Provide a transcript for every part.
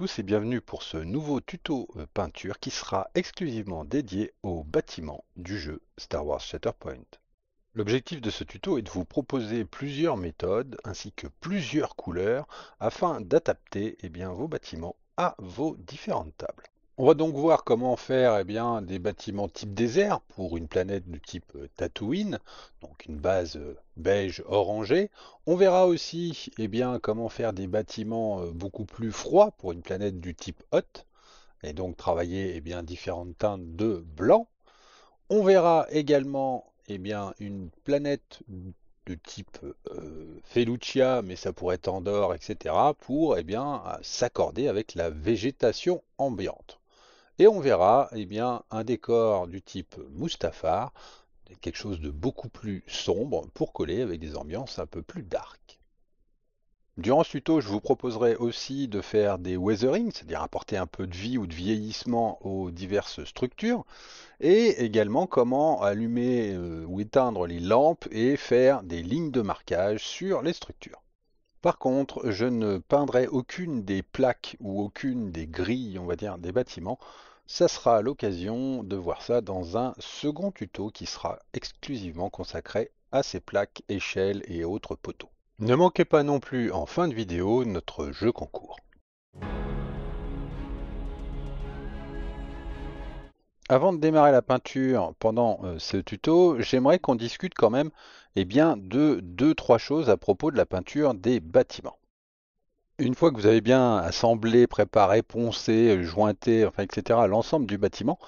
tous et bienvenue pour ce nouveau tuto euh, peinture qui sera exclusivement dédié aux bâtiment du jeu Star Wars Shatterpoint. L'objectif de ce tuto est de vous proposer plusieurs méthodes ainsi que plusieurs couleurs afin d'adapter eh bien, vos bâtiments à vos différentes tables. On va donc voir comment faire eh bien, des bâtiments type désert pour une planète de type euh, Tatooine, donc une base euh, beige orangée. On verra aussi eh bien, comment faire des bâtiments euh, beaucoup plus froids pour une planète du type hot, et donc travailler eh bien, différentes teintes de blanc. On verra également bien, une planète de type Felucia, mais ça pourrait être Andorre, etc., pour s'accorder avec la végétation ambiante et on verra eh bien, un décor du type Mustafar, quelque chose de beaucoup plus sombre pour coller avec des ambiances un peu plus dark. Durant ce tuto, je vous proposerai aussi de faire des weatherings, c'est-à-dire apporter un peu de vie ou de vieillissement aux diverses structures, et également comment allumer euh, ou éteindre les lampes et faire des lignes de marquage sur les structures. Par contre, je ne peindrai aucune des plaques ou aucune des grilles, on va dire, des bâtiments. Ça sera l'occasion de voir ça dans un second tuto qui sera exclusivement consacré à ces plaques, échelles et autres poteaux. Ne manquez pas non plus en fin de vidéo notre jeu concours. Avant de démarrer la peinture pendant euh, ce tuto, j'aimerais qu'on discute quand même eh bien, de deux, trois choses à propos de la peinture des bâtiments. Une fois que vous avez bien assemblé, préparé, poncé, jointé, enfin, etc., l'ensemble du bâtiment,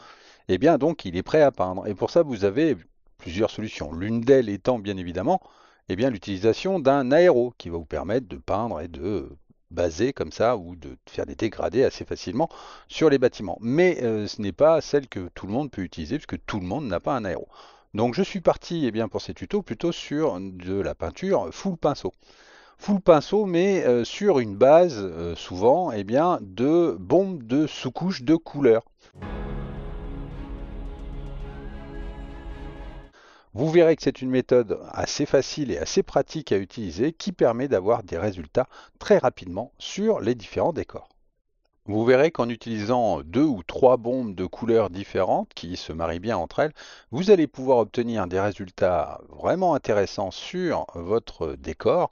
eh bien donc il est prêt à peindre. Et pour ça, vous avez plusieurs solutions. L'une d'elles étant bien évidemment eh bien l'utilisation d'un aéro qui va vous permettre de peindre et de basé comme ça ou de faire des dégradés assez facilement sur les bâtiments. Mais euh, ce n'est pas celle que tout le monde peut utiliser puisque tout le monde n'a pas un aéro. Donc je suis parti eh bien, pour ces tutos plutôt sur de la peinture full pinceau. Full pinceau mais euh, sur une base euh, souvent eh bien, de bombes de sous couches de couleurs. Vous verrez que c'est une méthode assez facile et assez pratique à utiliser qui permet d'avoir des résultats très rapidement sur les différents décors. Vous verrez qu'en utilisant deux ou trois bombes de couleurs différentes qui se marient bien entre elles, vous allez pouvoir obtenir des résultats vraiment intéressants sur votre décor.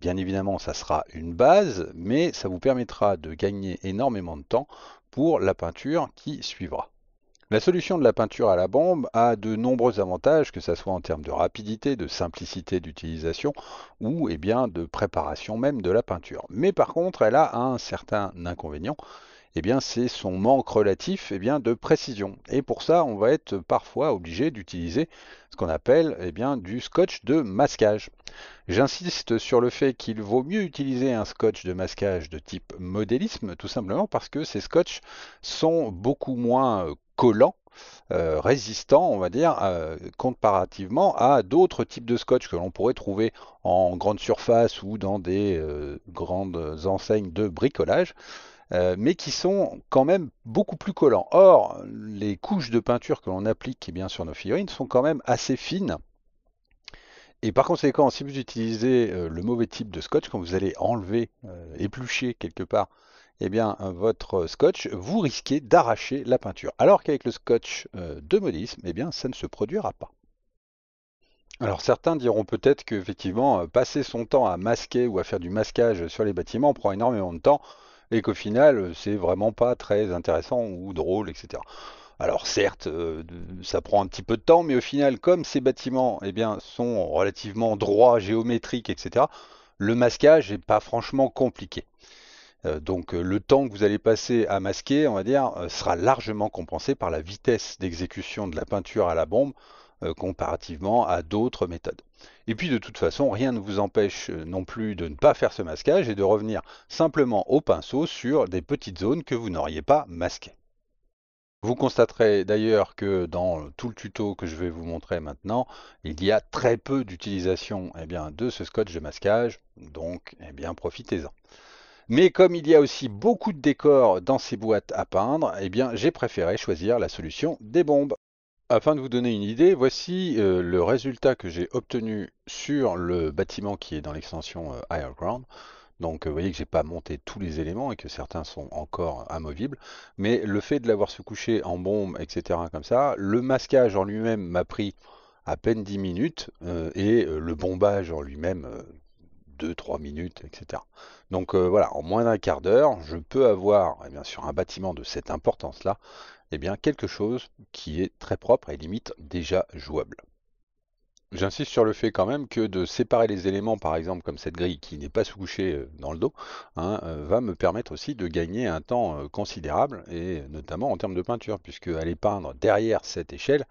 Bien évidemment, ça sera une base, mais ça vous permettra de gagner énormément de temps pour la peinture qui suivra. La solution de la peinture à la bombe a de nombreux avantages, que ce soit en termes de rapidité, de simplicité d'utilisation ou eh bien, de préparation même de la peinture. Mais par contre, elle a un certain inconvénient, eh bien, c'est son manque relatif eh bien, de précision. Et pour ça, on va être parfois obligé d'utiliser ce qu'on appelle bien, du scotch de masquage. J'insiste sur le fait qu'il vaut mieux utiliser un scotch de masquage de type modélisme, tout simplement parce que ces scotchs sont beaucoup moins euh, collant, euh, résistant, on va dire, euh, comparativement à d'autres types de scotch que l'on pourrait trouver en grande surface ou dans des euh, grandes enseignes de bricolage. mais qui sont quand même beaucoup plus collants. Or, les couches de peinture que l'on applique eh bien, sur nos figurines sont quand même assez fines. Et par conséquent, si vous utilisez le mauvais type de scotch, quand vous allez enlever, éplucher quelque part eh bien, euh, votre euh, scotch, vous risquez d'arracher la peinture. Alors qu'avec le scotch euh, de modisme, eh bien, ça ne se produira pas. Alors certains diront peut-être qu'effectivement, passer son temps à masquer ou à faire du masquage sur les bâtiments prend énormément de temps et qu'au final, c'est vraiment pas très intéressant ou drôle, etc. Alors certes, ça prend un petit peu de temps, mais au final, comme ces bâtiments eh bien, sont relativement droits, géométriques, etc., le masquage n'est pas franchement compliqué. Euh, donc euh, le temps que vous allez passer à masquer, on va dire, euh, sera largement compensé par la vitesse d'exécution de la peinture à la bombe comparativement à d'autres méthodes. Et puis de toute façon, rien ne vous empêche non plus de ne pas faire ce masquage et de revenir simplement au pinceau sur des petites zones que vous n'auriez pas masquées. Vous constaterez d'ailleurs que dans tout le tuto que je vais vous montrer maintenant, il y a très peu d'utilisation eh de ce scotch de masquage, donc eh bien profitez-en. Mais comme il y a aussi beaucoup de décors dans ces boîtes à peindre, eh bien j'ai préféré choisir la solution des bombes. Afin de vous donner une idée, voici euh, le résultat que j'ai obtenu sur le bâtiment qui est dans l'extension euh, Higher Ground. Donc euh, vous voyez que je j'ai pas monté tous les éléments et que certains sont encore amovibles. Mais le fait de l'avoir se coucher en bombe, etc. comme ça, le masquage en lui-même m'a pris à peine 10 minutes et le bombage en lui-même 2-3 minutes, etc. Donc euh, voilà, en moins d'un quart d'heure, je peux avoir, eh bien, sur un bâtiment de cette importance-là, eh bien, quelque chose qui est très propre et limite déjà jouable. J'insiste sur le fait quand même que de séparer les éléments, par exemple comme cette grille qui n'est pas sous-couchée euh, dans le dos, hein, euh, va me permettre aussi de gagner un temps considérable, et notamment en termes de peinture, puisque aller peindre derrière cette échelle,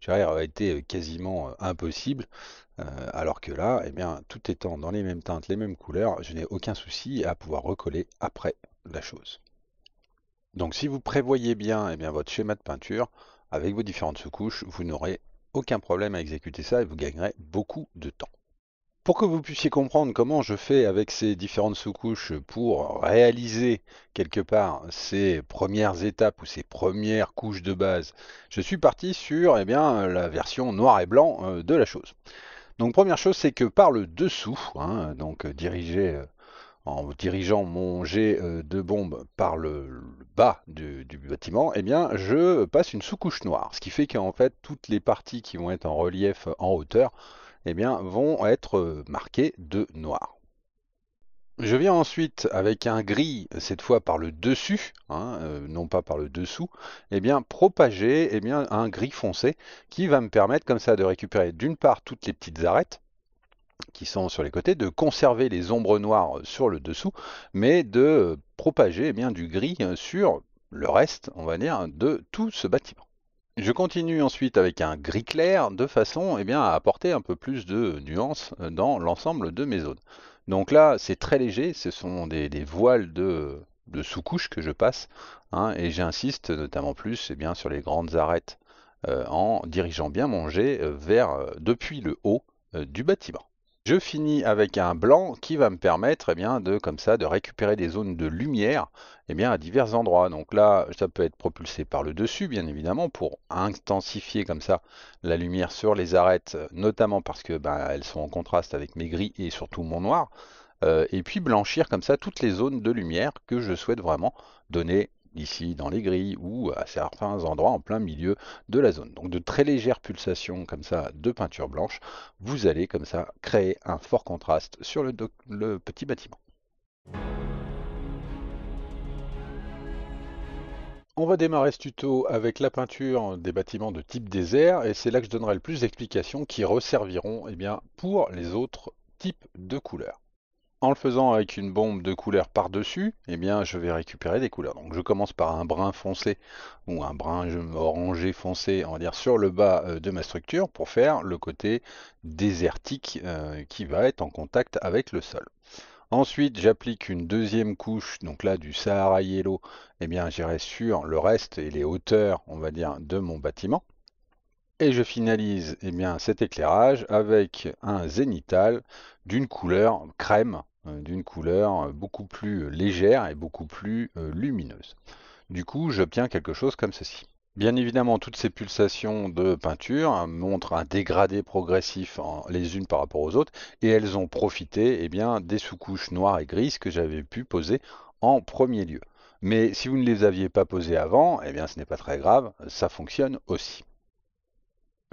j'aurais a été quasiment impossible. Euh, alors que là, eh bien, tout étant dans les mêmes teintes, les mêmes couleurs, je n'ai aucun souci à pouvoir recoller après la chose. Donc si vous prévoyez bien, eh bien votre schéma de peinture, avec vos différentes sous-couches, vous n'aurez aucun problème à exécuter ça et vous gagnerez beaucoup de temps. Pour que vous puissiez comprendre comment je fais avec ces différentes sous-couches pour réaliser quelque part ces premières étapes ou ces premières couches de base, je suis parti sur eh bien, la version noir et blanc euh, de la chose. Donc première chose, c'est que par le dessous, hein, donc euh, euh, en dirigeant mon jet euh, de bombe par le, bas du, bâtiment, eh bien, je passe une sous-couche noire, ce qui fait qu'en fait toutes les parties qui vont être en relief en hauteur, eh bien, vont être marquées de noir. Je viens ensuite avec un gris, cette fois par le dessus, hein, euh, non pas par le dessous, et eh bien propager eh bien, un gris foncé qui va me permettre comme ça de récupérer d'une part toutes les petites arêtes qui sont sur les côtés, de conserver les ombres noires sur le dessous, mais de propager eh bien, du gris sur le reste, on va dire, de tout ce bâtiment. Je continue ensuite avec un gris clair de façon bien, à apporter un peu plus de nuance dans l'ensemble de mes zones. Donc là, c'est très léger, ce sont des, voiles de, sous-couche que je passe, hein, et j'insiste notamment plus eh bien, sur les grandes arêtes euh, en dirigeant bien mon jet euh, vers, euh, depuis le haut du bâtiment. Je finis avec un blanc qui va me permettre eh bien, de, comme ça, de récupérer des zones de lumière eh bien, à divers endroits. Donc là, ça peut être propulsé par le dessus, bien évidemment, pour intensifier comme ça la lumière sur les arêtes, euh, notamment parce que ben, elles sont en contraste avec mes gris et surtout mon noir. Euh, et puis blanchir comme ça toutes les zones de lumière que je souhaite vraiment donner ici dans les grilles ou à certains endroits en plein milieu de la zone. Donc de très légères pulsations comme ça de peinture blanche, vous allez comme ça créer un fort contraste sur le, petit bâtiment. On va démarrer ce tuto avec la peinture des bâtiments de type désert et c'est là que je donnerai le plus d'explications qui resserviront eh bien, pour les autres types de couleurs en le faisant avec une bombe de couleur par-dessus, eh bien, je vais récupérer des couleurs. Donc, je commence par un brun foncé ou un brun orangé foncé, on dire, sur le bas euh, de ma structure pour faire le côté désertique euh, qui va être en contact avec le sol. Ensuite, j'applique une deuxième couche, donc là du Sahara Yellow, eh bien j'irai sur le reste et les hauteurs, on va dire, de mon bâtiment. Et je finalise eh bien, cet éclairage avec un zénithal d'une couleur crème, euh, d'une couleur euh, beaucoup plus euh, légère et beaucoup plus lumineuse. Du coup, j'obtiens quelque chose comme ceci. Bien évidemment, toutes ces pulsations de peinture hein, montrent un dégradé progressif les unes par rapport aux autres, et elles ont profité eh bien, des sous-couches noires et grises que j'avais pu poser en premier lieu. Mais si vous ne les aviez pas posées avant, eh bien, ce n'est pas très grave, ça fonctionne aussi.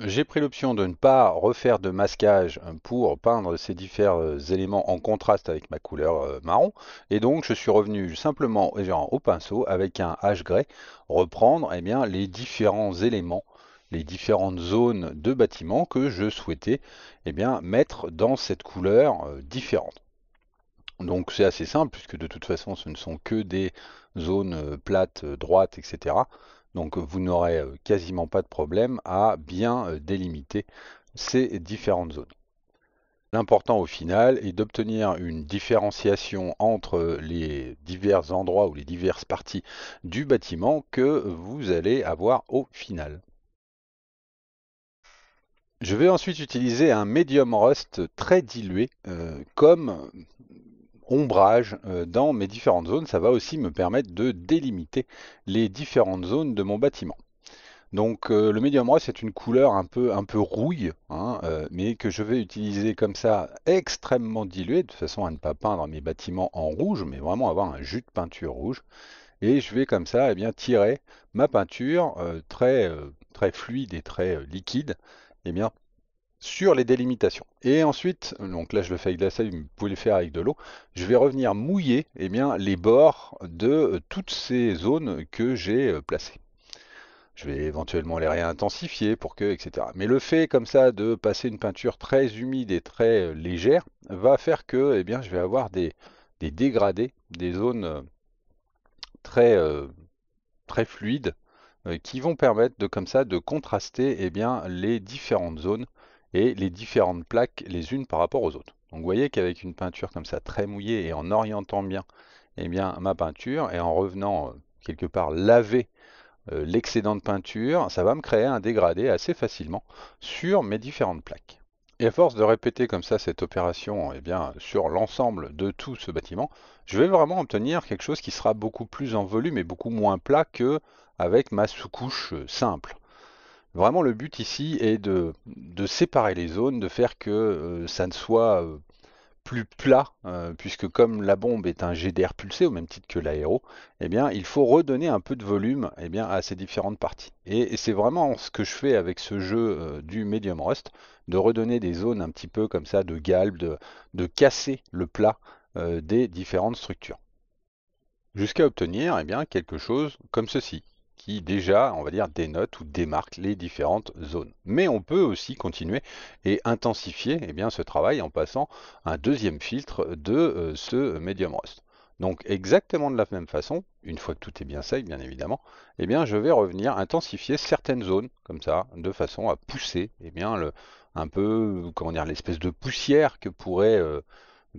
J'ai pris l'option de ne pas refaire de masquage pour peindre ces différents éléments en contraste avec ma couleur euh, marron. Et donc je suis revenu simplement eh au pinceau avec un H gray reprendre eh bien, les différents éléments, les différentes zones de bâtiment que je souhaitais eh bien, mettre dans cette couleur euh, différente. Donc c'est assez simple puisque de toute façon ce ne sont que des zones euh, plates, droites, etc. Donc vous n'aurez quasiment pas de problème à bien délimiter ces différentes zones. L'important au final est d'obtenir une différenciation entre les divers endroits ou les diverses parties du bâtiment que vous allez avoir au final. Je vais ensuite utiliser un médium rust très dilué comme ombrage euh, dans mes différentes zones. Ça va aussi me permettre de délimiter les différentes zones de mon bâtiment. Donc euh, le médium rouge, c'est une couleur un peu, un peu rouille, hein, euh, mais que je vais utiliser comme ça extrêmement diluée, de façon à ne pas peindre mes bâtiments en rouge, mais vraiment avoir un jus de peinture rouge. Et je vais comme ça et eh bien, tirer ma peinture très, très fluide et très liquide, eh bien, sur les délimitations. Et ensuite, donc là je le fais avec de la salive, vous pouvez le faire avec de l'eau, je vais revenir mouiller eh bien, les bords de euh, toutes ces zones que j'ai euh, placées. Je vais éventuellement les réintensifier pour que, etc. Mais le fait comme ça de passer une peinture très humide et très euh, légère va faire que eh bien, je vais avoir des, dégradés, des zones très, très fluides qui vont permettre de comme ça de contraster eh bien, les différentes zones et les différentes plaques les unes par rapport aux autres. Donc vous voyez qu'avec une peinture comme ça très mouillée et en orientant bien, eh bien ma peinture et en revenant euh, quelque part laver euh, l'excédent de peinture, ça va me créer un dégradé assez facilement sur mes différentes plaques. Et à force de répéter comme ça cette opération eh bien, sur l'ensemble de tout ce bâtiment, je vais vraiment obtenir quelque chose qui sera beaucoup plus en volume et beaucoup moins plat que avec ma sous-couche euh, simple. Vraiment, le but ici est de, séparer les zones, de faire que euh, ça ne soit euh, plus plat, euh, puisque comme la bombe est un GDR pulsé, au même titre que l'aéro, eh bien, il faut redonner un peu de volume eh bien, à ces différentes parties. Et, c'est vraiment ce que je fais avec ce jeu du Medium Rust, de redonner des zones un petit peu comme ça de galbe, de, de casser le plat des différentes structures. Jusqu'à obtenir eh bien, quelque chose comme ceci qui déjà, on va dire, dénote ou démarque les différentes zones. Mais on peut aussi continuer et intensifier eh bien, ce travail en passant un deuxième filtre de euh, ce Medium Rust. Donc exactement de la même façon, une fois que tout est bien sec bien évidemment, eh bien je vais revenir intensifier certaines zones comme ça, de façon à pousser eh bien, le, un peu comment dire l'espèce de poussière que pourrait euh,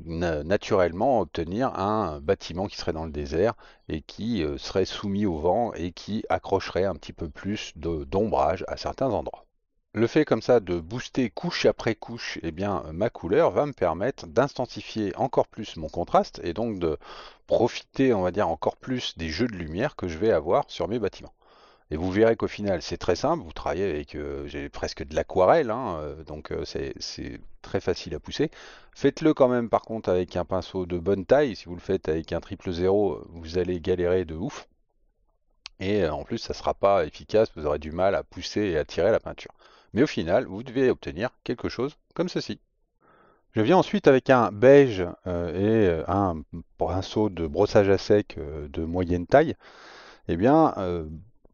naturellement obtenir un bâtiment qui serait dans le désert et qui euh, serait soumis au vent et qui accrocherait un petit peu plus d'ombrage à certains endroits. Le fait comme ça de booster couche après couche, eh bien, euh, ma couleur va me permettre d'intensifier encore plus mon contraste et donc de profiter, on va dire, encore plus des jeux de lumière que je vais avoir sur mes bâtiments. Et vous verrez qu'au final, c'est très simple. Vous travaillez avec euh, j'ai presque de l'aquarelle, hein, euh, donc euh, c'est très facile à pousser. Faites-le quand même par contre avec un pinceau de bonne taille. Si vous le faites avec un triple zéro, vous allez galérer de ouf. Et en plus, ça sera pas efficace. Vous aurez du mal à pousser et à tirer la peinture. Mais au final, vous devez obtenir quelque chose comme ceci. Je viens ensuite avec un beige et un pinceau de brossage à sec de moyenne taille. et eh bien,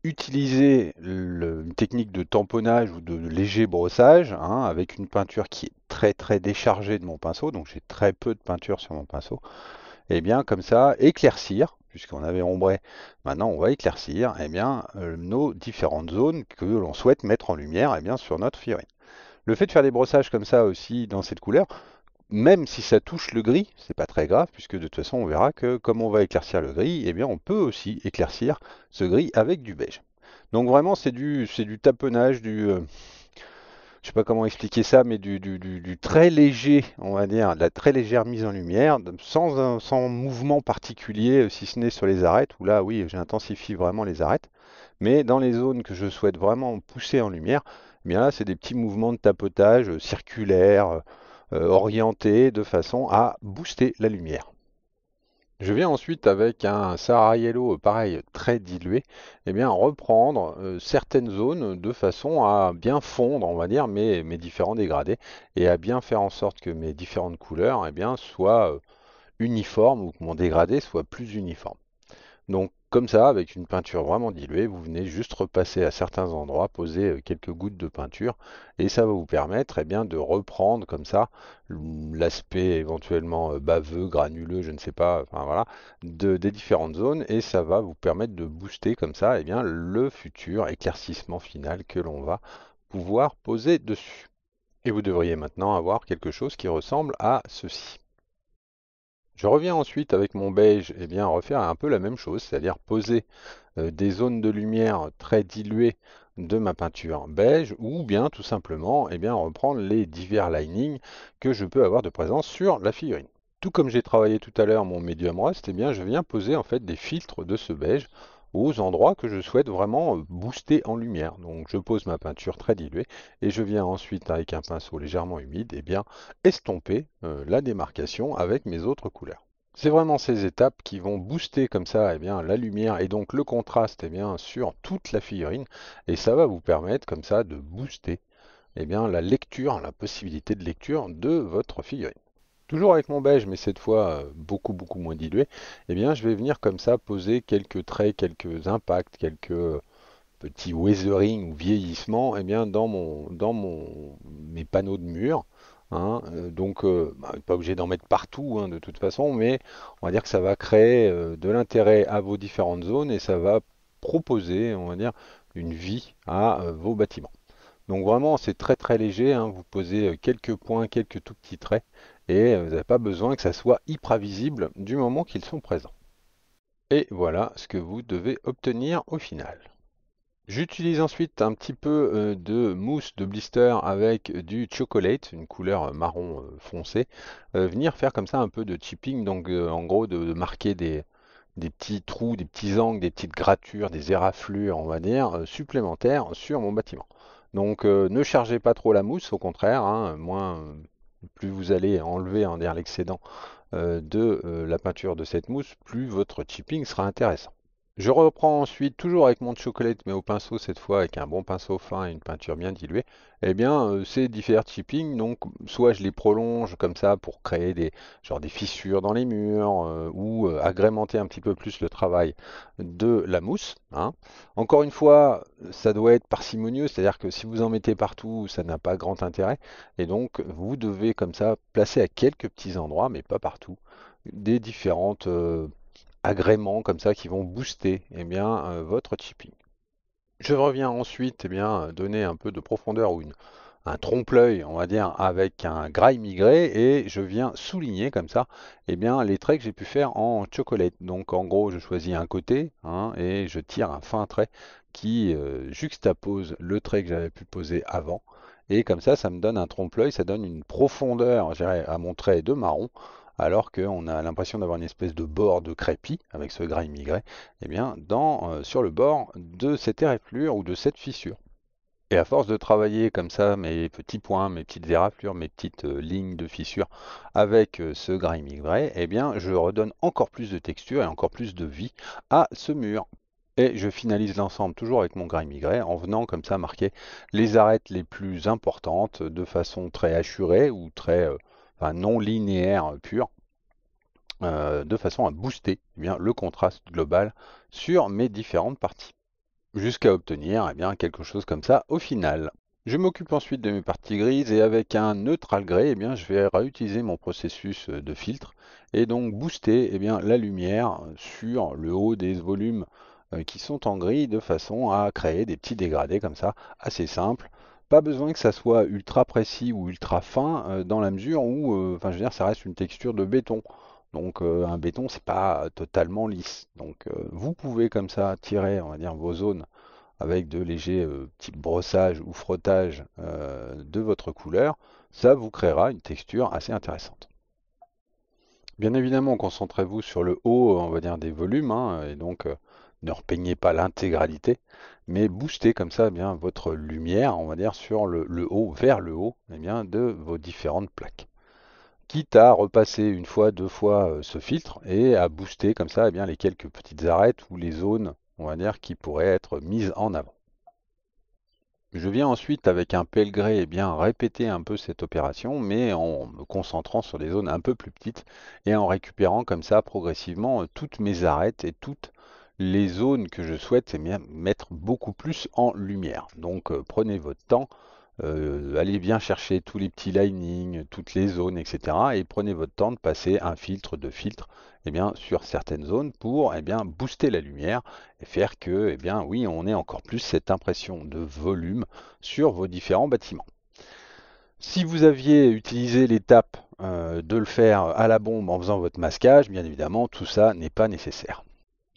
utiliser une technique de tamponnage ou de léger brossage hein, avec une peinture qui est très très déchargée de mon pinceau, donc j'ai très peu de peinture sur mon pinceau, et eh bien comme ça éclaircir, puisqu'on avait ombré, maintenant on va éclaircir et eh bien, euh, nos différentes zones que l'on souhaite mettre en lumière et eh bien, sur notre figurine. Le fait de faire des brossages comme ça aussi dans cette couleur, même si ça touche le gris, c'est pas très grave, puisque de toute façon on verra que comme on va éclaircir le gris, eh bien on peut aussi éclaircir ce gris avec du beige. Donc vraiment c'est du c'est du taponnage, du. Euh, je sais pas comment expliquer ça, mais du, du, du, très léger, on va dire, de la très légère mise en lumière, sans, sans mouvement particulier, euh, si ce n'est sur les arêtes, où là oui j'intensifie vraiment les arêtes. Mais dans les zones que je souhaite vraiment pousser en lumière, eh bien là c'est des petits mouvements de tapotage euh, circulaires. Euh, orienté de façon à booster la lumière. Je viens ensuite avec un Yellow, euh, pareil très dilué, et eh bien reprendre euh, certaines zones de façon à bien fondre, on va dire, mes, différents dégradés et à bien faire en sorte que mes différentes couleurs eh bien, soient uniformes ou que mon dégradé soit plus uniforme. Donc comme ça, avec une peinture vraiment diluée, vous venez juste repasser à certains endroits, poser euh, quelques gouttes de peinture, et ça va vous permettre eh bien, de reprendre comme ça l'aspect éventuellement euh, baveux, granuleux, je ne sais pas, enfin voilà, des différentes zones, et ça va vous permettre de booster comme ça eh bien, le futur éclaircissement final que l'on va pouvoir poser dessus. Et vous devriez maintenant avoir quelque chose qui ressemble à ceci. Je reviens ensuite avec mon beige et eh bien refaire un peu la même chose, c'est-à-dire poser euh, des zones de lumière très diluées de ma peinture beige ou bien tout simplement et eh bien, reprendre les divers linings que je peux avoir de présence sur la figurine. Tout comme j'ai travaillé tout à l'heure mon médium rust, eh bien, je viens poser en fait des filtres de ce beige aux endroits que je souhaite vraiment euh, booster en lumière. Donc je pose ma peinture très diluée et je viens ensuite avec un pinceau légèrement humide et bien estomper euh, la démarcation avec mes autres couleurs. C'est vraiment ces étapes qui vont booster comme ça eh bien, la lumière et donc le contraste eh bien, sur toute la figurine et ça va vous permettre comme ça de booster eh bien, la lecture, la possibilité de lecture de votre figurine toujours avec mon beige, mais cette fois euh, beaucoup beaucoup moins dilué, eh bien je vais venir comme ça poser quelques traits, quelques impacts, quelques euh, petits weathering ou vieillissements eh bien, dans, mon, dans mon, mes panneaux de mur. Hein. Euh, donc, bah, pas obligé d'en mettre partout hein, de toute façon, mais on va dire que ça va créer de l'intérêt à vos différentes zones et ça va proposer, on va dire, une vie à vos bâtiments. Donc vraiment, c'est très très léger, hein. vous posez quelques points, quelques tout petits traits, et vous n'avez pas besoin que ça soit hyper visible du moment qu'ils sont présents. Et voilà ce que vous devez obtenir au final. J'utilise ensuite un petit peu euh, de mousse de blister avec du chocolate, une couleur euh, marron euh, foncé, venir faire comme ça un peu de chipping, donc en gros de, marquer des, petits trous, des petits angles, des petites gratures, des éraflures, on va dire, supplémentaires sur mon bâtiment. Donc ne chargez pas trop la mousse, au contraire, hein, moins plus vous allez enlever en l'excédent euh, de euh, la peinture de cette mousse, plus votre chipping sera intéressant. Je reprends ensuite, toujours avec mon chocolat, mais au pinceau cette fois, avec un bon pinceau fin et une peinture bien diluée, eh bien, euh, ces différents chippings, donc, soit je les prolonge comme ça pour créer des, genre des fissures dans les murs, euh, ou euh, agrémenter un petit peu plus le travail de la mousse. Hein. Encore une fois, ça doit être parcimonieux, c'est-à-dire que si vous en mettez partout, ça n'a pas grand intérêt, et donc, vous devez comme ça placer à quelques petits endroits, mais pas partout, des différentes agréments comme ça qui vont booster eh bien, euh, votre chipping. Je reviens ensuite eh bien, donner un peu de profondeur ou une, un trompe-l'œil, on va dire, avec un gras migré, et je viens souligner comme ça eh bien, les traits que j'ai pu faire en chocolat. Donc en gros, je choisis un côté hein, et je tire un fin trait qui euh, juxtapose le trait que j'avais pu poser avant. Et comme ça, ça me donne un trompe-l'œil, ça donne une profondeur à mon trait de marron alors qu'on a l'impression d'avoir une espèce de bord de crépi avec ce grain migré, eh bien, dans, euh, sur le bord de cette éraflure ou de cette fissure. Et à force de travailler comme ça mes petits points, mes petites éraflures, mes petites euh, lignes de fissures avec euh, ce grain migré, eh bien, je redonne encore plus de texture et encore plus de vie à ce mur. Et je finalise l'ensemble toujours avec mon grain migré, en venant comme ça marquer les arêtes les plus importantes de façon très assurée ou très non linéaire euh, pur, euh, de façon à booster eh bien, le contraste global sur mes différentes parties, jusqu'à obtenir eh bien, quelque chose comme ça au final. Je m'occupe ensuite de mes parties grises et avec un neutral gris, eh bien, je vais réutiliser mon processus euh, de filtre et donc booster bien, la lumière sur le haut des volumes qui sont en gris de façon à créer des petits dégradés comme ça, assez simples, pas besoin que ça soit ultra précis ou ultra fin euh, dans la mesure où, euh, je veux dire, ça reste une texture de béton. Donc, euh, un béton, c'est pas totalement lisse. Donc, vous pouvez comme ça tirer, on va dire, vos zones avec de légers petits brossages ou frottages de votre couleur. Ça vous créera une texture assez intéressante. Bien évidemment, concentrez-vous sur le haut, on va dire, des volumes, hein, et donc ne repeignez pas l'intégralité mais booster comme ça eh bien votre lumière, on va dire, sur le, haut, vers le haut, eh bien, de vos différentes plaques. Quitte à repasser une fois, deux fois euh, ce filtre et à booster comme ça eh bien, les quelques petites arêtes ou les zones, on va dire, qui pourraient être mises en avant. Je viens ensuite avec un pelgré eh bien répéter un peu cette opération, mais en me concentrant sur des zones un peu plus petites et en récupérant comme ça progressivement euh, toutes mes arêtes et toutes les zones que je souhaite mettre beaucoup plus en lumière. Donc euh, prenez votre temps, euh, allez bien chercher tous les petits linings, toutes les zones, etc. Et prenez votre temps de passer un filtre, de filtre eh bien, sur certaines zones pour eh bien, booster la lumière et faire que, eh bien, oui, on ait encore plus cette impression de volume sur vos différents bâtiments. Si vous aviez utilisé l'étape euh, de le faire à la bombe en faisant votre masquage, bien évidemment, tout ça n'est pas nécessaire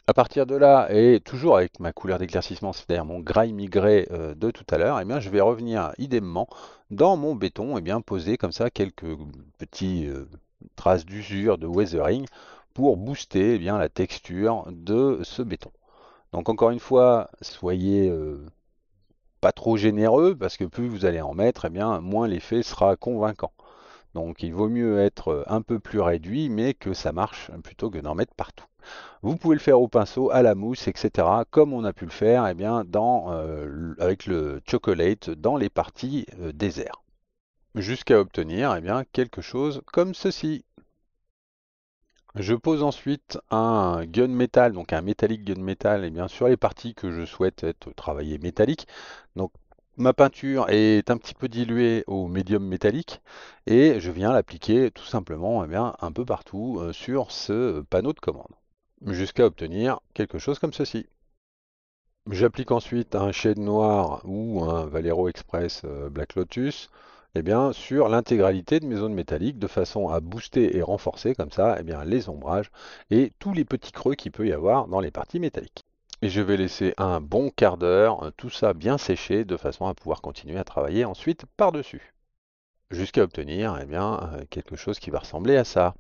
à partir de là, et toujours avec ma couleur d'éclaircissement, c'est-à-dire mon gras immigré euh, de tout à l'heure, eh bien, je vais revenir idéalement dans mon béton, et eh bien, poser comme ça quelques petites euh, traces d'usure, de weathering, pour booster eh bien, la texture de ce béton. Donc encore une fois, soyez euh, pas trop généreux, parce que plus vous allez en mettre, eh bien, moins l'effet sera convaincant. Donc il vaut mieux être euh, un peu plus réduit, mais que ça marche plutôt que d'en mettre partout. Vous pouvez le faire au pinceau, à la mousse, etc. Comme on a pu le faire eh bien, euh, avec le chocolate dans les parties euh, déserts, Jusqu'à obtenir eh bien, quelque chose comme ceci. Je pose ensuite un gun metal, donc un métallique gun metal, et eh bien sur les parties que je souhaite être travaillées métalliques. Donc ma peinture est un petit peu diluée au médium métallique et je viens l'appliquer tout simplement eh un peu partout euh, sur ce panneau de commande jusqu'à obtenir quelque chose comme ceci. J'applique ensuite un shade noir ou un Valero Express euh, Black Lotus eh bien, sur l'intégralité de mes zones métalliques de façon à booster et renforcer comme ça eh bien, les ombrages et tous les petits creux qu'il peut y avoir dans les parties métalliques. Et je vais laisser un bon quart d'heure, euh, tout ça bien sécher, de façon à pouvoir continuer à travailler ensuite par-dessus. Jusqu'à obtenir eh bien, euh, quelque chose qui va ressembler à ça.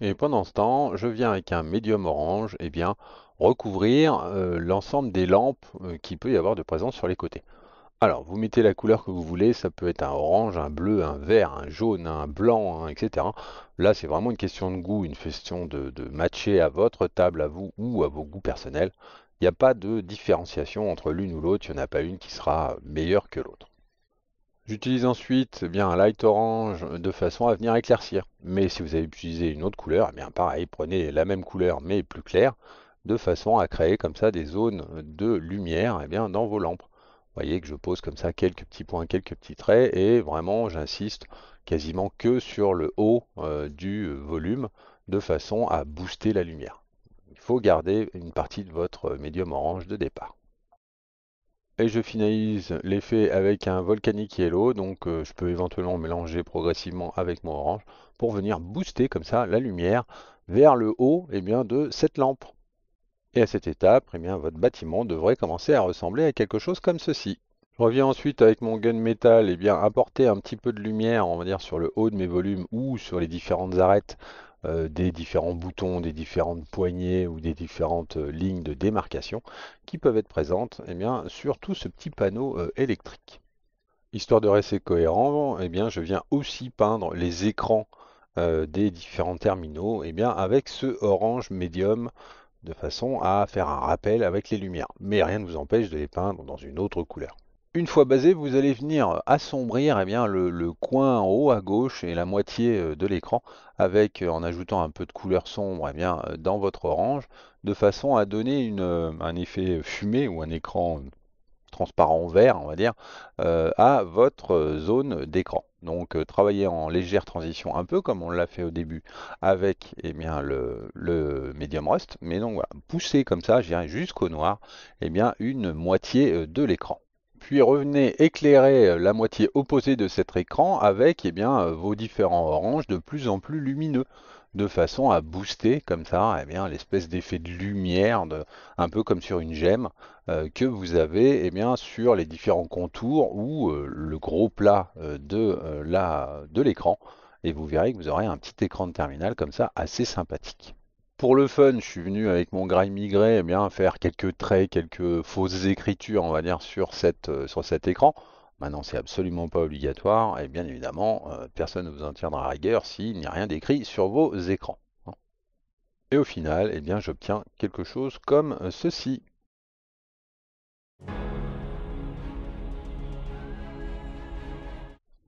Et pendant ce temps, je viens avec un médium orange, eh bien, recouvrir euh, l'ensemble des lampes qui peut y avoir de présence sur les côtés. Alors, vous mettez la couleur que vous voulez, ça peut être un orange, un bleu, un vert, un jaune, un blanc, etc. Là, c'est vraiment une question de goût, une question de, matcher à votre table, à vous ou à vos goûts personnels. Il n'y a pas de différenciation entre l'une ou l'autre, il n'y en a pas une qui sera meilleure que l'autre. J'utilise ensuite eh bien, un light orange de façon à venir éclaircir. Mais si vous avez utilisé une autre couleur, eh bien pareil, prenez la même couleur mais plus claire, de façon à créer comme ça des zones de lumière eh bien, dans vos lampes. Vous voyez que je pose comme ça quelques petits points, quelques petits traits, et vraiment j'insiste quasiment que sur le haut euh, du euh, volume de façon à booster la lumière. Il faut garder une partie de votre euh, médium orange de départ. Et je finalise l'effet avec un volcanique yellow, donc je peux éventuellement mélanger progressivement avec mon orange pour venir booster comme ça la lumière vers le haut et eh bien, de cette lampe. Et à cette étape, eh bien, votre bâtiment devrait commencer à ressembler à quelque chose comme ceci. Je reviens ensuite avec mon gunmetal et eh bien apporter un petit peu de lumière, on va sur le haut de mes volumes ou sur les différentes arêtes euh, des différents boutons, des différentes poignées ou des différentes euh, lignes de démarcation qui peuvent être présentes eh bien, sur tout ce petit panneau euh, électrique. Histoire de rester cohérent, eh bien, je viens aussi peindre les écrans des différents terminaux eh bien, avec ce orange médium de façon à faire un rappel avec les lumières. Mais rien ne vous empêche de les peindre dans une autre couleur. Une fois basé, vous allez venir assombrir eh bien, le, coin en haut à gauche et la moitié euh, de l'écran avec euh, en ajoutant un peu de couleur sombre eh bien, euh, dans votre orange de façon à donner un effet fumé ou un écran transparent vert, on va dire, à votre zone d'écran. Donc euh, travailler en légère transition, un peu comme on l'a fait au début avec eh bien, le, le rust, mais donc voilà, pousser comme ça, j'irai jusqu'au noir, eh bien, une moitié euh, de l'écran. Puis revenez éclairer euh, la moitié opposée de cet écran avec eh bien, vos différents oranges de plus en plus lumineux de façon à booster comme ça eh bien l'espèce d'effet de lumière de, un peu comme sur une gemme euh, que vous avez eh bien sur les différents contours ou euh, le gros plat euh, de de l'écran et vous verrez que vous aurez un petit écran de terminal comme ça assez sympathique pour le fun, je suis venu avec mon grime migré eh faire quelques traits, quelques fausses écritures, on va dire, sur, cette, sur cet écran. Maintenant, bah c'est absolument pas obligatoire, et bien évidemment, euh, personne ne vous en tiendra à rigueur s'il n'y a rien d'écrit sur vos écrans. Et au final, eh bien, j'obtiens quelque chose comme euh, ceci.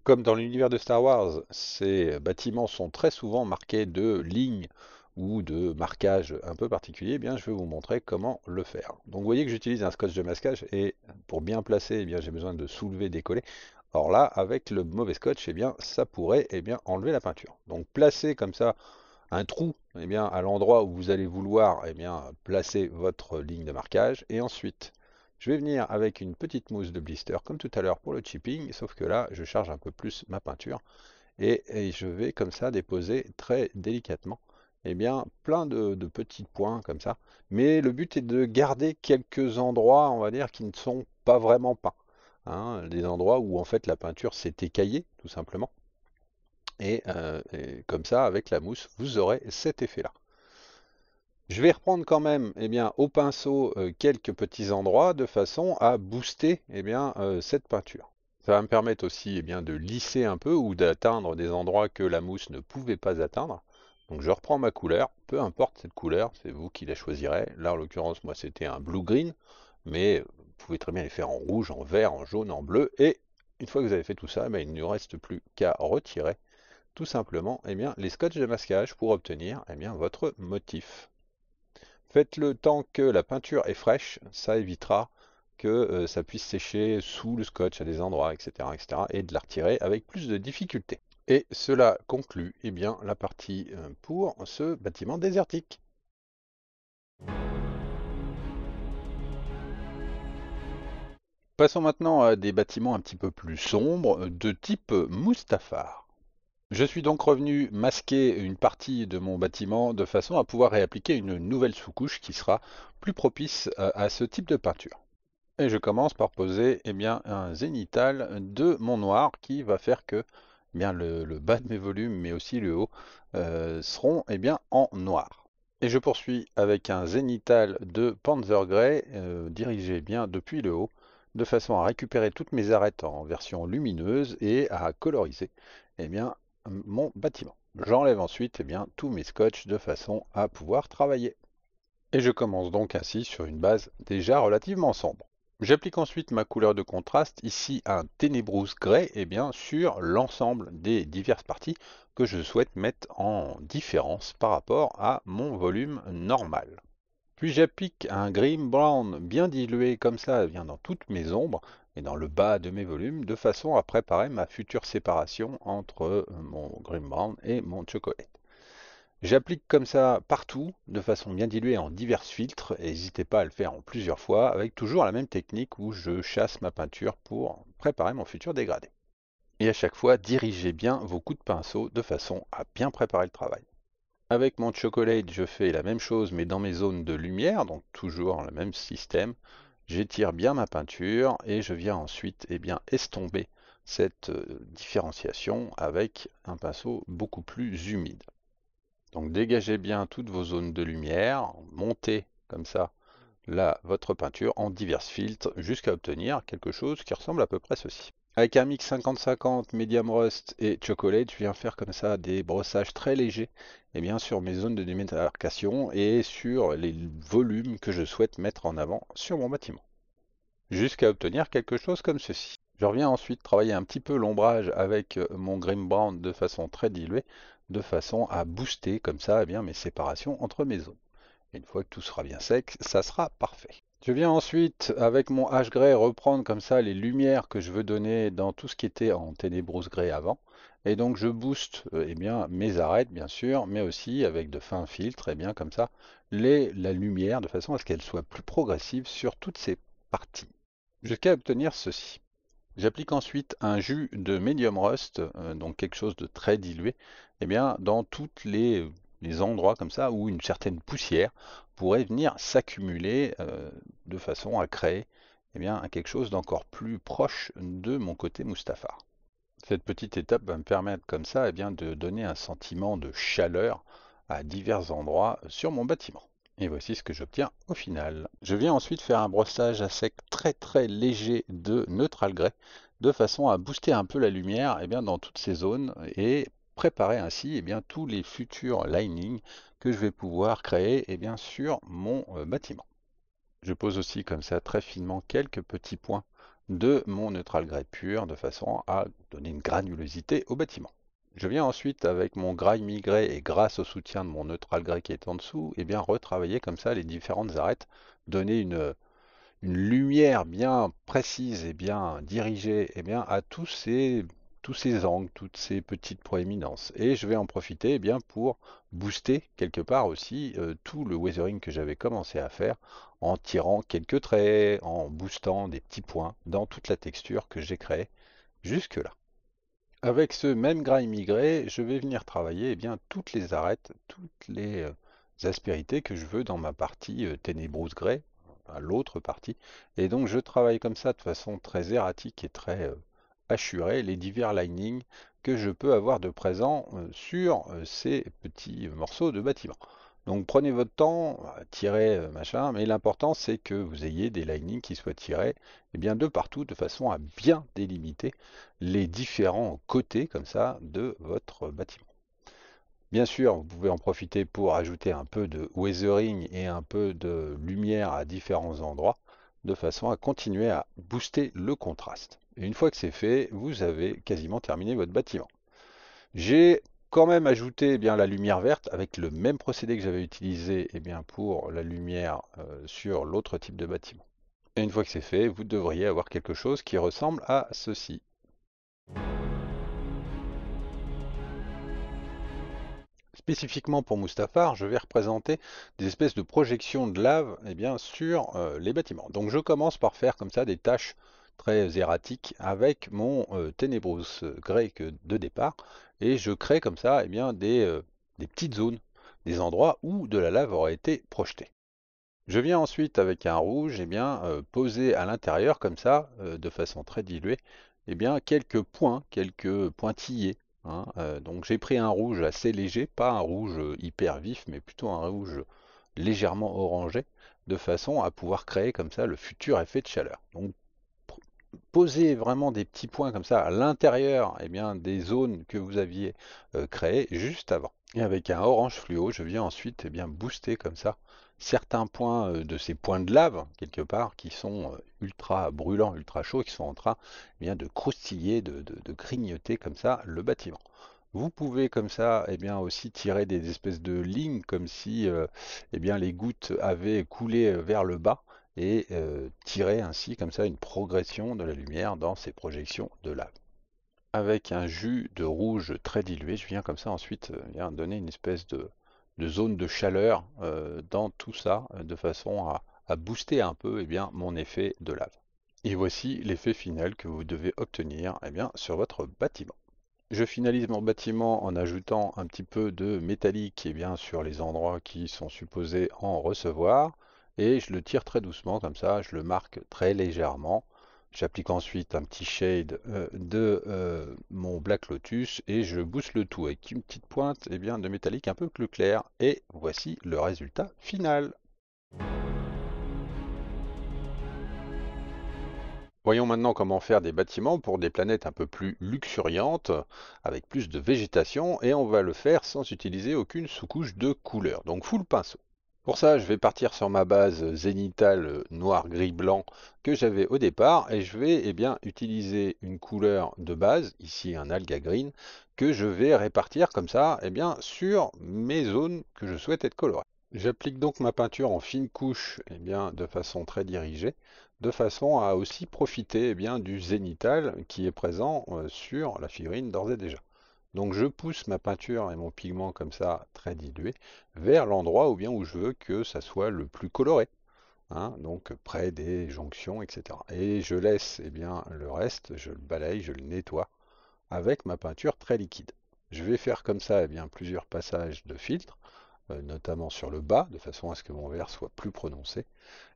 Comme dans l'univers de Star Wars, ces bâtiments sont très souvent marqués de lignes ou de marquage un peu particulier, eh bien, je vais vous montrer comment le faire. Donc vous voyez que j'utilise un scotch de masquage et pour bien placer, eh bien, j'ai besoin de soulever, décoller. Or là, avec le mauvais scotch, eh bien, ça pourrait eh bien, enlever la peinture. Donc placer comme ça un trou eh bien, à l'endroit où vous allez vouloir eh bien, placer votre ligne de marquage. Et ensuite, je vais venir avec une petite mousse de blister comme tout à l'heure pour le chipping, sauf que là, je charge un peu plus ma peinture. et je vais comme ça déposer très délicatement eh bien, plein de, petits points comme ça. Mais le but est de garder quelques endroits, on va dire, qui ne sont pas vraiment peints. Hein. des endroits où en fait la peinture s'est écaillée, tout simplement. Euh, et, comme ça, avec la mousse, vous aurez cet effet-là. Je vais reprendre quand même eh bien, au pinceau euh, quelques petits endroits de façon à booster eh bien, euh, cette peinture. Ça va me permettre aussi eh bien, de lisser un peu ou d'atteindre des endroits que la mousse ne pouvait pas atteindre. Donc je reprends ma couleur, peu importe cette couleur, c'est vous qui la choisirez. Là en l'occurrence moi c'était un blue-green, mais vous pouvez très bien les faire en rouge, en vert, en jaune, en bleu. Et une fois que vous avez fait tout ça, ben, il ne reste plus qu'à retirer tout simplement eh bien, les scotch de masquage pour obtenir eh bien, votre motif. Faites-le tant que la peinture est fraîche, ça évitera que euh, ça puisse sécher sous le scotch à des endroits, etc., etc., et de la retirer avec plus de difficulté. Et cela conclut eh bien, la partie euh, pour ce bâtiment désertique. Passons maintenant à des bâtiments un petit peu plus sombres, euh, de type Mustafar. Je suis donc revenu masquer une partie de mon bâtiment de façon à pouvoir réappliquer une nouvelle sous-couche qui sera plus propice euh, à ce type de peinture. Et je commence par poser eh bien, un zénithal de mon noir qui va faire que eh bien, le, bas de mes volumes, mais aussi le haut, euh, seront eh bien, en noir. Et je poursuis avec un zénithal de Panzer Grey, euh, dirigé bien depuis le haut, de façon à récupérer toutes mes arêtes en version lumineuse et à coloriser eh bien, mon bâtiment. J'enlève ensuite eh bien, tous mes scotchs de façon à pouvoir travailler. Et je commence donc ainsi sur une base déjà relativement sombre. J'applique ensuite ma couleur de contraste, ici un Ténébrous gris, et eh bien, sur l'ensemble des diverses parties que je souhaite mettre en différence par rapport à mon volume normal. Puis j'applique un green Brown bien dilué comme ça, vient dans toutes mes ombres et dans le bas de mes volumes, de façon à préparer ma future séparation entre mon green Brown et mon chocolat. J'applique comme ça partout, de façon bien diluée en divers filtres, et n'hésitez pas à le faire en plusieurs fois, avec toujours la même technique où je chasse ma peinture pour préparer mon futur dégradé. Et à chaque fois, dirigez bien vos coups de pinceau de façon à bien préparer le travail. Avec mon chocolate, je fais la même chose, mais dans mes zones de lumière, donc toujours le même système. J'étire bien ma peinture et je viens ensuite eh bien, estomper cette euh, différenciation avec un pinceau beaucoup plus humide. Donc dégagez bien toutes vos zones de lumière, montez comme ça là votre peinture en divers filtres jusqu'à obtenir quelque chose qui ressemble à peu près à ceci. Avec un mix 50-50, medium rust et chocolate, je viens faire comme ça des brossages très légers et eh bien sur mes zones de démarcation et sur les volumes que je souhaite mettre en avant sur mon bâtiment. Jusqu'à obtenir quelque chose comme ceci. Je reviens ensuite travailler un petit peu l'ombrage avec euh, mon Grim Brown de façon très diluée de façon à booster comme ça eh bien, mes séparations entre mes os. une fois que tout sera bien sec, ça sera parfait. Je viens ensuite avec mon H gray reprendre comme ça les lumières que je veux donner dans tout ce qui était en Ténébrous Gray avant. Et donc je booste euh, eh bien, mes arêtes bien sûr, mais aussi avec de fins filtres, eh bien comme ça, la lumière de façon à ce qu'elle soit plus progressive sur toutes ces parties. Jusqu'à obtenir ceci. J'applique ensuite un jus de medium rust, euh, donc quelque chose de très dilué, eh bien dans tous les, endroits comme ça où une certaine poussière pourrait venir s'accumuler euh, de façon à créer eh bien, quelque chose d'encore plus proche de mon côté mustapha Cette petite étape va me permettre comme ça eh bien, de donner un sentiment de chaleur à divers endroits sur mon bâtiment et voici ce que j'obtiens au final. Je viens ensuite faire un brossage à sec très très léger de neutral grey de façon à booster un peu la lumière eh bien, dans toutes ces zones et préparer ainsi eh bien, tous les futurs linings que je vais pouvoir créer et eh bien, sur mon euh, bâtiment. Je pose aussi comme ça très finement quelques petits points de mon neutral grey pur de façon à donner une granulosité au bâtiment. Je viens ensuite avec mon grail migré et grâce au soutien de mon neutral gré qui est en dessous, et eh bien retravailler comme ça les différentes arêtes, donner une, lumière bien précise et bien dirigée et eh bien, à tous ces, tous ces angles, toutes ces petites proéminences. Et je vais en profiter eh bien, pour booster quelque part aussi euh, tout le weathering que j'avais commencé à faire en tirant quelques traits, en boostant des petits points dans toute la texture que j'ai créée jusque-là avec ce même gras immigré, je vais venir travailler eh bien, toutes les arêtes, toutes les euh, aspérités que je veux dans ma partie euh, ténébreuse grêle, l'autre partie. Et donc je travaille comme ça de façon très erratique et très euh, assurée les divers linings que je peux avoir de présent sur ces petits morceaux de bâtiment. Donc prenez votre temps, euh, tirez euh, machin, mais l'important c'est que vous ayez des lightning qui soient tirés et eh bien, de partout de façon à bien délimiter les différents côtés comme ça de votre bâtiment. Bien sûr, vous pouvez en profiter pour ajouter un peu de weathering et un peu de lumière à différents endroits de façon à continuer à booster le contraste. Et une fois que c'est fait, vous avez quasiment terminé votre bâtiment. J'ai quand même ajouter eh bien, la lumière verte avec le même procédé que j'avais utilisé et eh bien, pour la lumière euh, sur l'autre type de bâtiment. Et une fois que c'est fait, vous devriez avoir quelque chose qui ressemble à ceci. Spécifiquement pour Mustafar, je vais représenter des espèces de projections de lave et eh bien, sur euh, les bâtiments. Donc je commence par faire comme ça des taches très erratique avec mon ténébreuse grec de départ et je crée comme ça eh bien, des, petites zones, des endroits où de la lave aurait été projetée. Je viens ensuite avec un rouge et eh bien, poser à l'intérieur comme ça, de façon très diluée, eh bien, quelques points, quelques pointillés. Hein, donc j'ai pris un rouge assez léger, pas un rouge hyper vif, mais plutôt un rouge légèrement orangé, de façon à pouvoir créer comme ça le futur effet de chaleur. Donc poser vraiment des petits points comme ça à l'intérieur et eh bien, des zones que vous aviez créées juste avant. Et avec un orange fluo, je viens ensuite eh bien, booster comme ça certains points de ces points de lave, quelque part, qui sont ultra brûlants, ultra chauds, qui sont en train eh bien, de croustiller, de, grignoter comme ça le bâtiment. Vous pouvez comme ça et bien, aussi tirer des espèces de lignes comme si bien, les gouttes avaient coulé vers le bas et euh, tirer ainsi comme ça une progression de la lumière dans ces projections de lave. Avec un jus de rouge très dilué, je viens comme ça ensuite euh, donner une espèce de, zone de chaleur euh, dans tout ça de façon à, booster un peu eh bien, mon effet de lave. Et voici l'effet final que vous devez obtenir eh bien, sur votre bâtiment. Je finalise mon bâtiment en ajoutant un petit peu de métallique eh bien, sur les endroits qui sont supposés en recevoir et je le tire très doucement comme ça, je le marque très légèrement. J'applique ensuite un petit shade euh, de euh, mon Black Lotus et je booste le tout avec une petite pointe et eh bien, de métallique un peu plus clair. Et voici le résultat final. Voyons maintenant comment faire des bâtiments pour des planètes un peu plus luxuriantes, avec plus de végétation, et on va le faire sans utiliser aucune sous-couche de couleur. Donc full pinceau. Pour ça, je vais partir sur ma base zénitale noir-gris-blanc que j'avais au départ et je vais eh bien, utiliser une couleur de base, ici un alga green, que je vais répartir comme ça eh bien, sur mes zones que je souhaite être colorées. J'applique donc ma peinture en fine couche eh bien, de façon très dirigée, de façon à aussi profiter eh bien, du zénital qui est présent euh, sur la figurine d'ores et déjà. Donc je pousse ma peinture et mon pigment comme ça, très dilué, vers l'endroit bien où je veux que ça soit le plus coloré. Hein, donc près des jonctions, etc. Et je laisse eh bien, le reste, je le balaye, je le nettoie avec ma peinture très liquide. Je vais faire comme ça eh bien, plusieurs passages de filtre, euh, notamment sur le bas, de façon à ce que mon verre soit plus prononcé.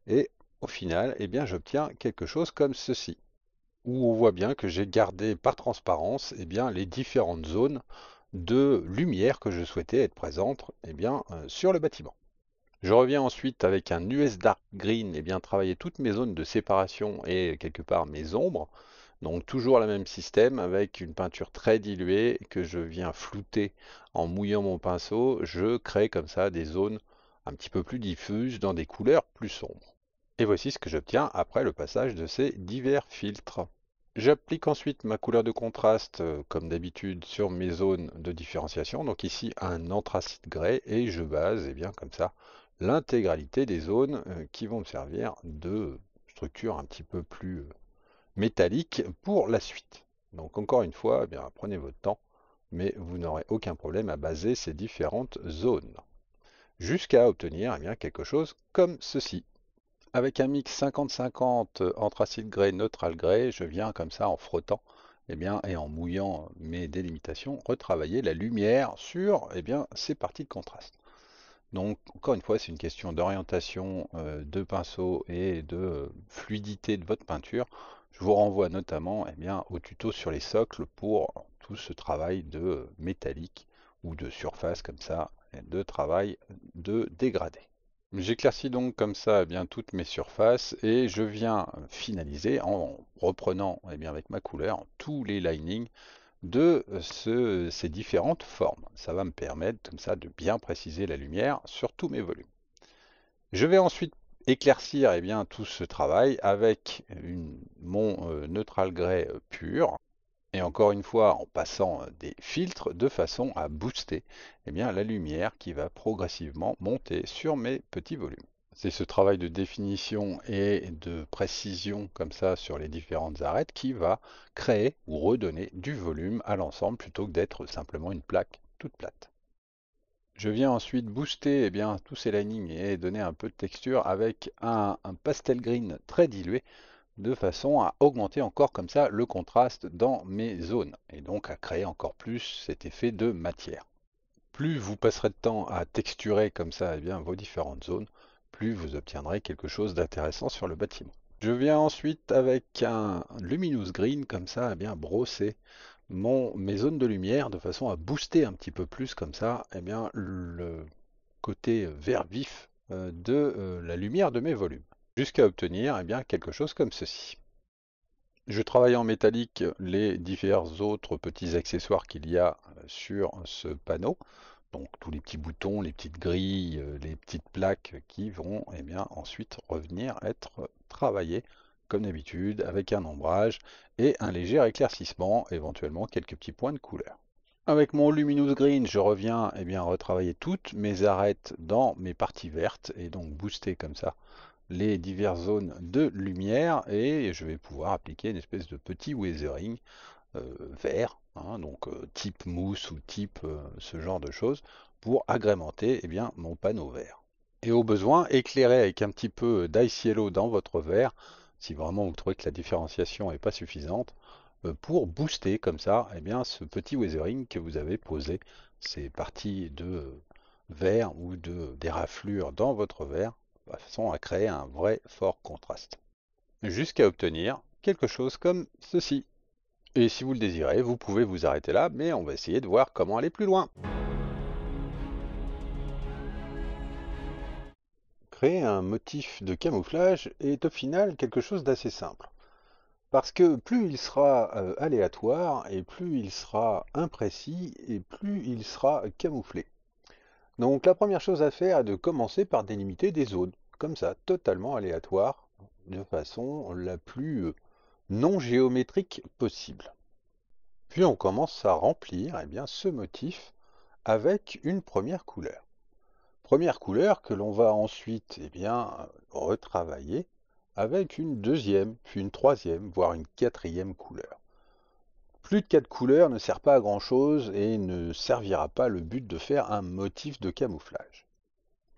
Et au final, eh bien, j'obtiens quelque chose comme ceci où on voit bien que j'ai gardé par transparence eh bien, les différentes zones de lumière que je souhaitais être présente eh bien, euh, sur le bâtiment. Je reviens ensuite avec un US Dark Green, et eh bien travailler toutes mes zones de séparation et quelque part mes ombres. Donc toujours le même système avec une peinture très diluée que je viens flouter en mouillant mon pinceau. Je crée comme ça des zones un petit peu plus diffuses dans des couleurs plus sombres. Et voici ce que j'obtiens après le passage de ces divers filtres. J'applique ensuite ma couleur de contraste, euh, comme d'habitude, sur mes zones de différenciation. Donc ici, un anthracite gris et je base, et eh bien comme ça, l'intégralité des zones euh, qui vont me servir de structure un petit peu plus euh, métallique pour la suite. Donc encore une fois, eh bien, prenez votre temps, mais vous n'aurez aucun problème à baser ces différentes zones, jusqu'à obtenir eh bien, quelque chose comme ceci avec un mix 50-50 euh, entre acide grès, neutral grès, je viens comme ça en frottant eh bien, et en mouillant mes délimitations, retravailler la lumière sur eh bien, ces parties de contraste. Donc, encore une fois, c'est une question d'orientation euh, de pinceau et de euh, fluidité de votre peinture. Je vous renvoie notamment eh bien, au tuto sur les socles pour tout ce travail de métallique ou de surface comme ça, de travail de dégradé. J'éclaircis donc comme ça eh bien, toutes mes surfaces et je viens finaliser en reprenant eh bien, avec ma couleur tous les linings de euh, ces différentes formes. Ça va me permettre comme ça de bien préciser la lumière sur tous mes volumes. Je vais ensuite éclaircir eh bien, tout ce travail avec mon euh, neutral gray euh, pur et encore une fois en passant euh, des filtres de façon à booster eh bien, la lumière qui va progressivement monter sur mes petits volumes. C'est ce travail de définition et de précision comme ça sur les différentes arêtes qui va créer ou redonner du volume à l'ensemble plutôt que d'être simplement une plaque toute plate. Je viens ensuite booster eh bien, tous ces linings et donner un peu de texture avec un pastel green très dilué de façon à augmenter encore comme ça le contraste dans mes zones et donc à créer encore plus cet effet de matière. Plus vous passerez de temps à texturer comme ça eh bien, vos différentes zones, plus vous obtiendrez quelque chose d'intéressant sur le bâtiment. Je viens ensuite avec un luminous green comme ça, eh bien brosser mon, mes zones de lumière de façon à booster un petit peu plus comme ça eh bien, le côté vert vif euh, de euh, la lumière de mes volumes jusqu'à obtenir eh bien, quelque chose comme ceci. Je travaille en métallique les divers autres petits accessoires qu'il y a euh, sur ce panneau. Donc tous les petits boutons, les petites grilles, euh, les petites plaques qui vont eh bien, ensuite revenir être travaillés, comme d'habitude avec un ombrage et un léger éclaircissement, éventuellement quelques petits points de couleur. Avec mon Luminous Green, je reviens eh bien, retravailler toutes mes arêtes dans mes parties vertes et donc booster comme ça les diverses zones de lumière et je vais pouvoir appliquer une espèce de petit weathering euh, vert, hein, donc euh, type mousse ou type euh, ce genre de choses pour agrémenter eh bien, mon panneau vert. Et au besoin, éclairer avec un petit peu d'ice yellow dans votre verre, si vraiment vous trouvez que la différenciation n'est pas suffisante, pour booster comme ça eh bien, ce petit weathering que vous avez posé, ces parties de vert ou de d'éraflure dans votre verre façon à créer un vrai fort contraste. Jusqu'à obtenir quelque chose comme ceci. Et si vous le désirez, vous pouvez vous arrêter là, mais on va essayer de voir comment aller plus loin. Créer un motif de camouflage est au final quelque chose d'assez simple. Parce que plus il sera euh, aléatoire, et plus il sera imprécis, et plus il sera camouflé. Donc la première chose à faire est de commencer par délimiter des zones, comme ça, totalement aléatoire, de façon la plus euh, non géométrique possible. Puis on commence à remplir eh bien, ce motif avec une première couleur. Première couleur que l'on va ensuite eh bien, retravailler avec une deuxième, puis une troisième, voire une quatrième couleur. Plus de quatre couleurs ne sert pas à grand chose et ne servira pas le but de faire un motif de camouflage.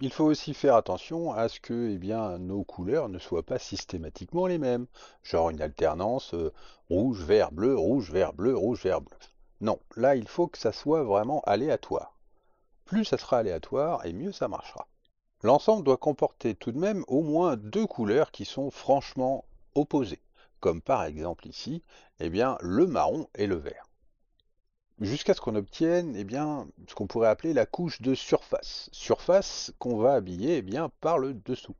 Il faut aussi faire attention à ce que eh nos couleurs ne soient pas systématiquement les mêmes, genre une alternance euh, rouge, vert, bleu, rouge, vert, bleu, rouge, vert, bleu. Non, là il faut que ça soit vraiment aléatoire. Plus ça sera aléatoire et mieux ça marchera. L'ensemble doit comporter tout de même au moins deux couleurs qui sont franchement opposées comme par exemple ici, eh bien, le marron et le vert. Jusqu'à ce qu'on obtienne eh bien, ce qu'on pourrait appeler la couche de surface. Surface qu'on va habiller eh bien, par le dessous.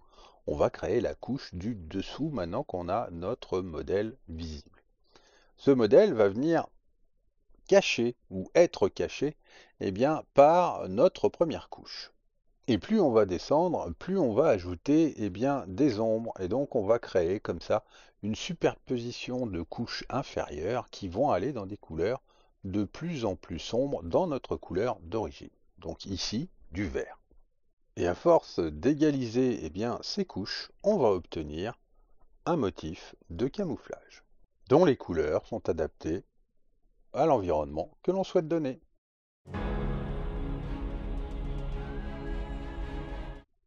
On va créer la couche du dessous maintenant qu'on a notre modèle visible. Ce modèle va venir cacher ou être caché eh bien, par notre première couche. Et plus on va descendre, plus on va ajouter eh bien, des ombres. Et donc on va créer comme ça une superposition de couches inférieures qui vont aller dans des couleurs de plus en plus sombres dans notre couleur d'origine. Donc ici, du vert. Et à force d'égaliser eh bien, ces couches, on va obtenir un motif de camouflage, dont les couleurs sont adaptées à l'environnement que l'on souhaite donner.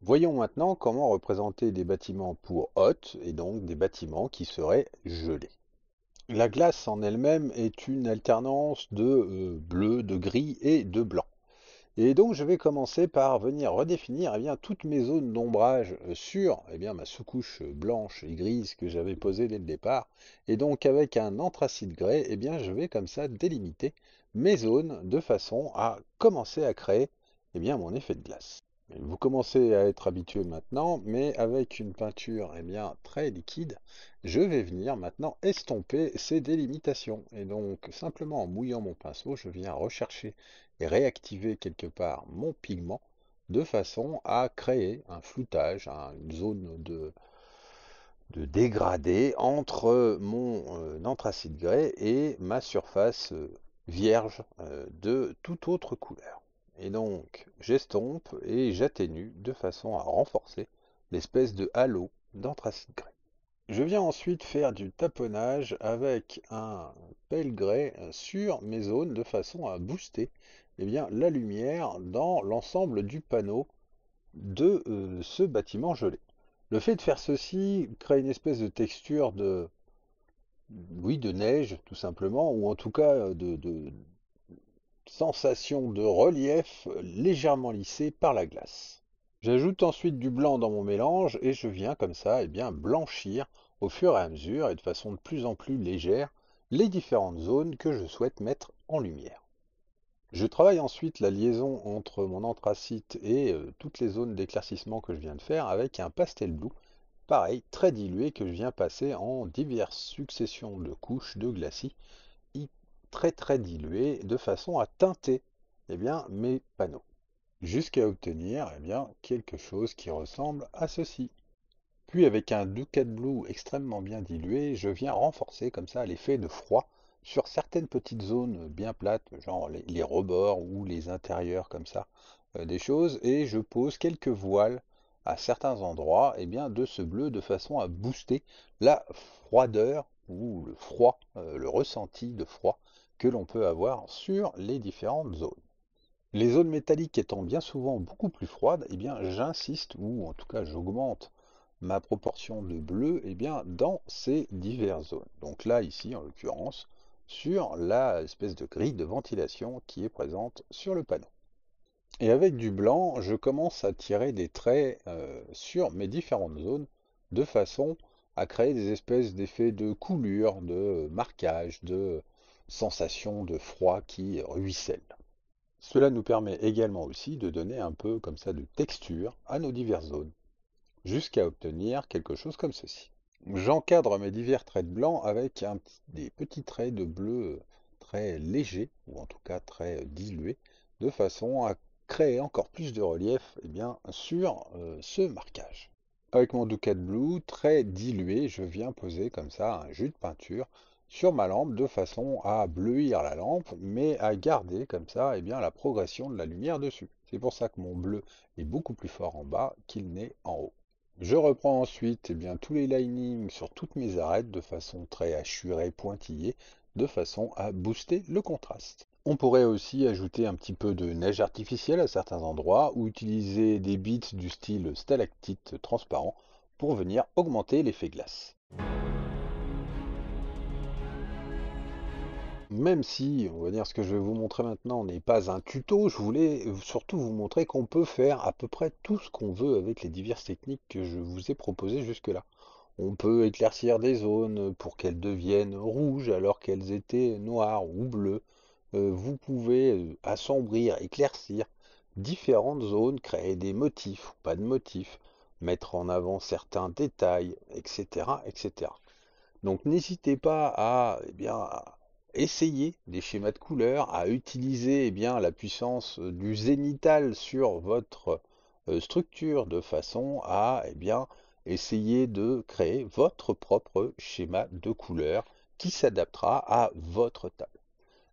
Voyons maintenant comment représenter des bâtiments pour hôtes, et donc des bâtiments qui seraient gelés. La glace en elle-même est une alternance de euh, bleu, de gris et de blanc. Et donc je vais commencer par venir redéfinir eh bien, toutes mes zones d'ombrage euh, sur eh bien, ma sous-couche euh, blanche et grise que j'avais posée dès le départ. Et donc avec un anthracite gris, eh bien, je vais comme ça délimiter mes zones de façon à commencer à créer eh bien, mon effet de glace. Vous commencez à être habitué maintenant, mais avec une peinture eh bien, très liquide, je vais venir maintenant estomper ces délimitations. Et donc, simplement en mouillant mon pinceau, je viens rechercher et réactiver quelque part mon pigment de façon à créer un floutage, hein, une zone de, dégradé entre mon euh, anthracite gris et ma surface euh, vierge euh, de toute autre couleur. Et donc, j'estompe et j'atténue de façon à renforcer l'espèce de halo d'anthracite gris. Je viens ensuite faire du taponnage avec un pelle grès sur mes zones de façon à booster eh bien, la lumière dans l'ensemble du panneau de euh, ce bâtiment gelé. Le fait de faire ceci crée une espèce de texture de, oui, de neige tout simplement, ou en tout cas euh, de, sensation de relief légèrement lissée par la glace. J'ajoute ensuite du blanc dans mon mélange et je viens comme ça eh bien, blanchir au fur et à mesure et de façon de plus en plus légère les différentes zones que je souhaite mettre en lumière. Je travaille ensuite la liaison entre mon anthracite et euh, toutes les zones d'éclaircissement que je viens de faire avec un pastel bleu, pareil, très dilué, que je viens passer en diverses successions de couches de glacis très très dilué de façon à teinter eh bien, mes panneaux jusqu'à obtenir eh bien, quelque chose qui ressemble à ceci. Puis avec un Ducat Blue extrêmement bien dilué, je viens renforcer comme ça l'effet de froid sur certaines petites zones bien plates, genre les, rebords ou les intérieurs comme ça, euh, des choses, et je pose quelques voiles à certains endroits et eh bien, de ce bleu de façon à booster la froideur ou le froid, euh, le ressenti de froid l'on peut avoir sur les différentes zones. Les zones métalliques étant bien souvent beaucoup plus froides, et eh bien j'insiste, ou en tout cas j'augmente ma proportion de bleu et eh bien, dans ces diverses zones. Donc là, ici, en l'occurrence, sur la espèce de grille de ventilation qui est présente sur le panneau. Et avec du blanc, je commence à tirer des traits euh, sur mes différentes zones de façon à créer des espèces d'effets de coulure, de marquage, de sensation de froid qui ruisselle. Cela nous permet également aussi de donner un peu comme ça de texture à nos diverses zones, jusqu'à obtenir quelque chose comme ceci. J'encadre mes divers traits de blanc avec des petits traits de bleu très légers, ou en tout cas très dilués, de façon à créer encore plus de relief eh bien, sur euh, ce marquage. Avec mon Ducat Blue très dilué, je viens poser comme ça un jus de peinture sur ma lampe de façon à bleuir la lampe, mais à garder comme ça eh bien, la progression de la lumière dessus. C'est pour ça que mon bleu est beaucoup plus fort en bas qu'il n'est en haut. Je reprends ensuite eh bien, tous les linings sur toutes mes arêtes de façon très hachurée, pointillée, de façon à booster le contraste. On pourrait aussi ajouter un petit peu de neige artificielle à certains endroits ou utiliser des bits du style stalactite transparent pour venir augmenter l'effet glace. même si, on va dire, ce que je vais vous montrer maintenant n'est pas un tuto, je voulais surtout vous montrer qu'on peut faire à peu près tout ce qu'on veut avec les diverses techniques que je vous ai proposées jusque-là. On peut éclaircir des zones pour qu'elles deviennent rouges alors qu'elles étaient noires ou bleues. Euh, vous pouvez euh, assombrir, éclaircir différentes zones, créer des motifs ou pas de motifs, mettre en avant certains détails, etc. etc. Donc n'hésitez pas à, eh bien, Essayez des schémas de couleurs, à utiliser eh bien, la puissance euh, du zénithal sur votre euh, structure de façon à eh bien, essayer de créer votre propre schéma de couleurs qui s'adaptera à votre table.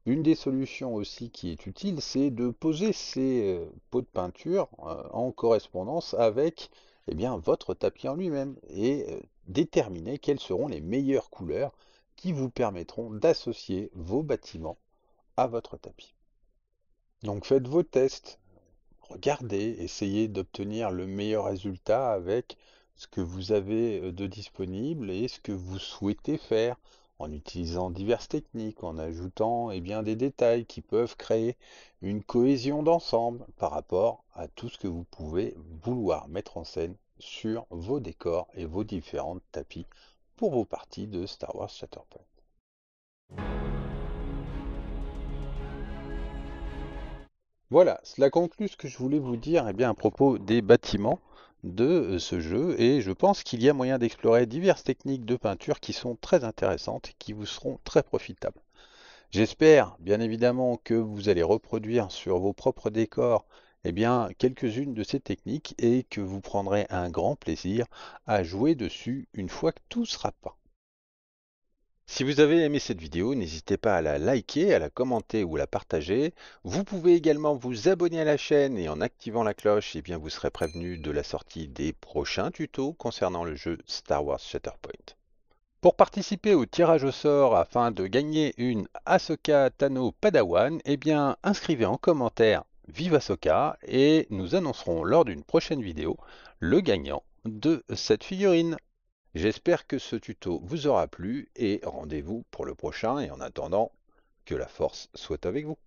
Une des solutions aussi qui est utile, c'est de poser ces euh, pots de peinture en correspondance avec eh bien, votre tapis en lui-même et déterminer quelles seront les meilleures couleurs vous permettront d'associer vos bâtiments à votre tapis. Donc faites vos tests, regardez, essayez d'obtenir le meilleur résultat avec ce que vous avez euh, de disponible et ce que vous souhaitez faire en utilisant diverses techniques, en ajoutant et eh bien, des détails qui peuvent créer une cohésion d'ensemble par rapport à tout ce que vous pouvez vouloir mettre en scène sur vos décors et vos différents tapis pour vos parties de Star Wars Shatterpoint. Voilà, cela conclut ce que je voulais vous dire et eh bien, à propos des bâtiments de euh, ce jeu et je pense qu'il y a moyen d'explorer diverses techniques de peinture qui sont très intéressantes et qui vous seront très profitables. J'espère bien évidemment que vous allez reproduire sur vos propres décors eh bien, quelques-unes de ces techniques et que vous prendrez un grand plaisir à jouer dessus une fois que tout sera peint. Si vous avez aimé cette vidéo, n'hésitez pas à la liker, à la commenter ou à la partager. Vous pouvez également vous abonner à la chaîne et en activant la cloche, eh bien vous serez prévenu de la sortie des prochains tutos concernant le jeu Star Wars Shatterpoint. Pour participer au tirage au sort afin de gagner une Ahsoka Tano Padawan, eh bien inscrivez en commentaire Viva Soka et nous annoncerons lors d'une prochaine vidéo le gagnant de cette figurine. J'espère que ce tuto vous aura plu et rendez-vous pour le prochain et en attendant, que la force soit avec vous.